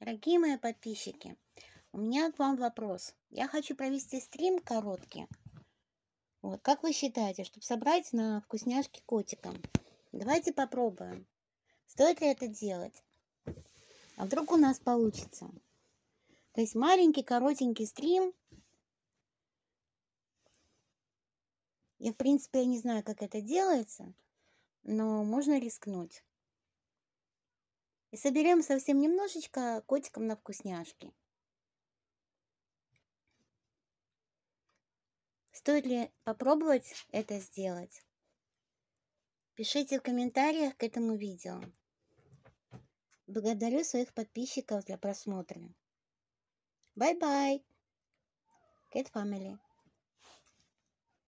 Дорогие мои подписчики, у меня к вам вопрос. Я хочу провести стрим короткий. Вот, как вы считаете, чтобы собрать на вкусняшки котикам? Давайте попробуем. Стоит ли это делать? А вдруг у нас получится? То есть маленький, коротенький стрим. Я, в принципе, я не знаю, как это делается, но можно рискнуть. И соберем совсем немножечко котикам на вкусняшки. Стоит ли попробовать это сделать? Пишите в комментариях к этому видео. Благодарю своих подписчиков для просмотра. Bye-bye. Cat Family.